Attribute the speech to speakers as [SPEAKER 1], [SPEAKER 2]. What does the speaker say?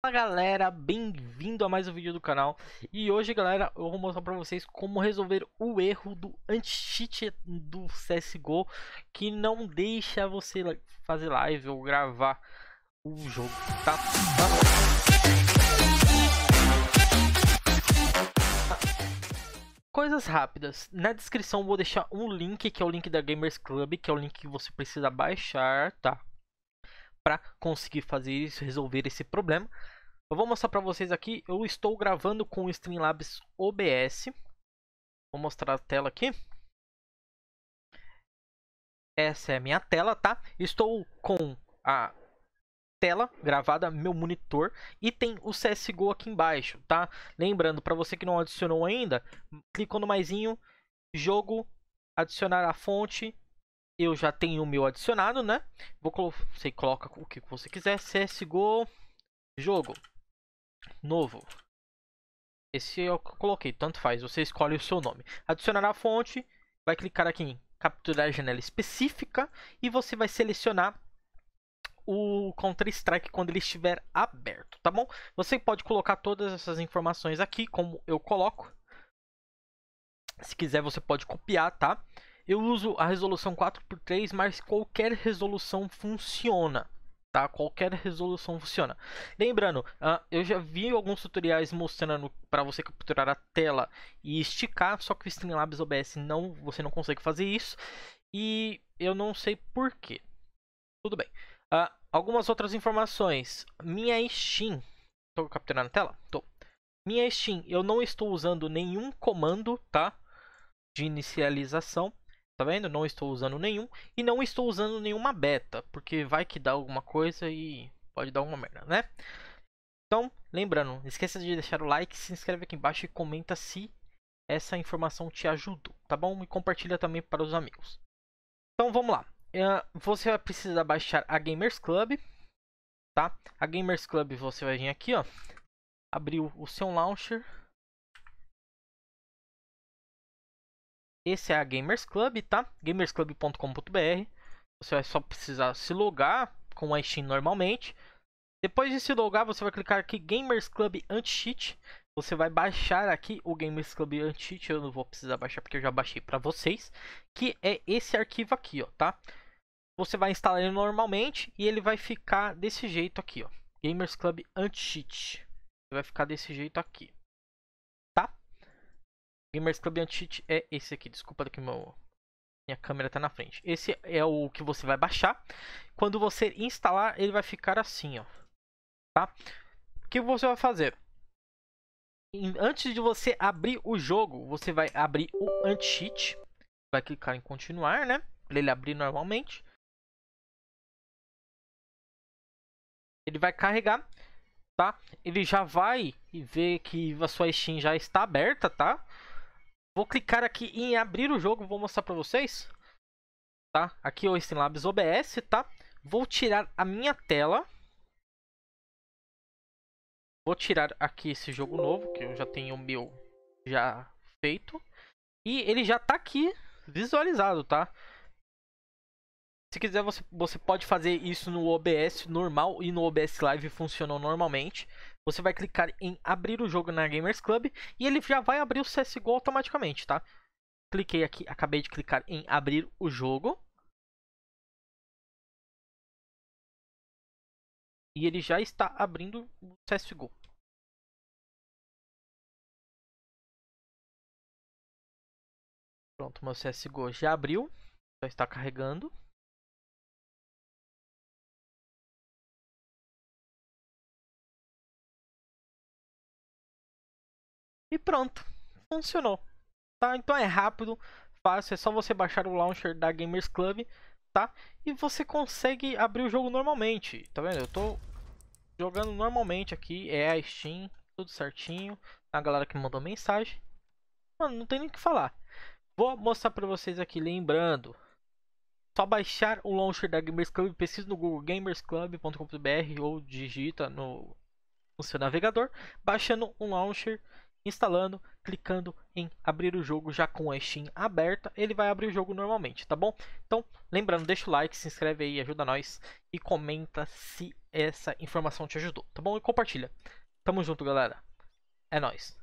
[SPEAKER 1] Fala galera, bem-vindo a mais um vídeo do canal E hoje galera, eu vou mostrar pra vocês como resolver o erro do anti-cheat do CSGO Que não deixa você fazer live ou gravar o jogo, tá? Coisas rápidas, na descrição vou deixar um link, que é o link da Gamers Club, que é o link que você precisa baixar, tá? para conseguir fazer isso, resolver esse problema. Eu vou mostrar para vocês aqui, eu estou gravando com o Streamlabs OBS. Vou mostrar a tela aqui. Essa é a minha tela, tá? Estou com a tela gravada, meu monitor, e tem o CSGO aqui embaixo, tá? Lembrando, para você que não adicionou ainda, clicou no maisinho, jogo, adicionar a fonte, eu já tenho o meu adicionado, né? Vou você coloca o que você quiser, CSGO, jogo, novo. Esse eu coloquei, tanto faz, você escolhe o seu nome. Adicionar a fonte, vai clicar aqui em capturar a janela específica e você vai selecionar o Counter-Strike quando ele estiver aberto, tá bom? Você pode colocar todas essas informações aqui, como eu coloco. Se quiser, você pode copiar, tá? Eu uso a resolução 4x3, mas qualquer resolução funciona. Tá? Qualquer resolução funciona. Lembrando, uh, eu já vi alguns tutoriais mostrando para você capturar a tela e esticar, só que o Streamlabs OBS não, você não consegue fazer isso. E eu não sei porquê. Tudo bem. Uh, algumas outras informações. Minha Steam. Estou capturando a tela? Tô. Minha Steam, eu não estou usando nenhum comando, tá? De inicialização. Tá vendo? Não estou usando nenhum. E não estou usando nenhuma beta. Porque vai que dá alguma coisa e pode dar alguma merda, né? Então, lembrando, esqueça de deixar o like, se inscreve aqui embaixo e comenta se essa informação te ajudou, tá bom? E compartilha também para os amigos. Então, vamos lá. Eh, você vai precisar baixar a Gamers Club, tá? A Gamers Club você vai vir aqui, ó. Abriu o seu launcher. Esse é a Gamers Club, tá? gamersclub.com.br. Você vai só precisar se logar com a Steam normalmente. Depois de se logar, você vai clicar aqui Gamers Club Anti-Cheat. Você vai baixar aqui o Gamers Club Anti-Cheat. Eu não vou precisar baixar porque eu já baixei para vocês. Que é esse arquivo aqui, ó, tá? Você vai instalar ele normalmente e ele vai ficar desse jeito aqui, ó. Gamers Club Anti-Cheat. Vai ficar desse jeito aqui. Gamers Club Anti-Cheat é esse aqui. Desculpa que meu, minha câmera está na frente. Esse é o que você vai baixar. Quando você instalar, ele vai ficar assim, ó. Tá? O que você vai fazer? Antes de você abrir o jogo, você vai abrir o anti-cheat. Vai clicar em continuar, né? Para ele abrir normalmente. Ele vai carregar, tá? Ele já vai ver que a sua Steam já está aberta, tá? Vou clicar aqui em abrir o jogo, vou mostrar para vocês. Tá? Aqui é o Streamlabs OBS, tá? Vou tirar a minha tela. Vou tirar aqui esse jogo novo, que eu já tenho o meu já feito. E ele já tá aqui visualizado, tá? Se quiser, você, você pode fazer isso no OBS normal e no OBS Live funcionou normalmente. Você vai clicar em abrir o jogo na Gamers Club e ele já vai abrir o CSGO automaticamente, tá? Cliquei aqui, acabei de clicar em abrir o jogo. E ele já está abrindo o CSGO. Pronto, meu CSGO já abriu. Já está carregando. E pronto, funcionou. Tá? Então é rápido, fácil, é só você baixar o launcher da Gamers Club, tá? E você consegue abrir o jogo normalmente, tá vendo? Eu tô jogando normalmente aqui, é a Steam, tudo certinho. A galera que mandou mensagem. Mano, não tem nem o que falar. Vou mostrar pra vocês aqui, lembrando. Só baixar o launcher da Gamers Club, pesquisa no Google gamersclub.com.br ou digita no, no seu navegador, baixando um launcher instalando, clicando em abrir o jogo já com a Steam aberta, ele vai abrir o jogo normalmente, tá bom? Então, lembrando, deixa o like, se inscreve aí, ajuda nós e comenta se essa informação te ajudou, tá bom? E compartilha. Tamo junto, galera. É nóis.